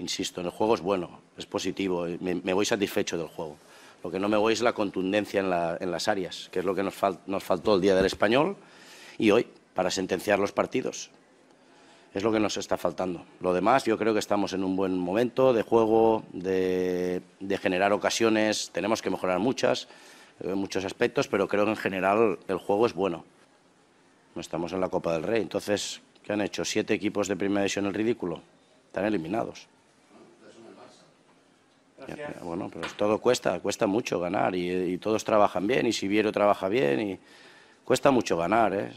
insisto, el juego es bueno, es positivo, me, voy satisfecho del juego. Lo que no me voy es la contundencia en, las áreas, que es lo que nos, faltó el día del español y hoy, para sentenciar los partidos. Es lo que nos está faltando. Lo demás, yo creo que estamos en un buen momento de juego, de, generar ocasiones, tenemos que mejorar muchas, eh, muchos aspectos, pero creo que en general el juego es bueno. No estamos en la Copa del Rey, entonces, ¿qué han hecho? ¿Siete equipos de primera división el ridículo? Están eliminados bueno, pero todo cuesta, cuesta mucho ganar y, y todos trabajan bien y Siviero trabaja bien y cuesta mucho ganar, ¿eh?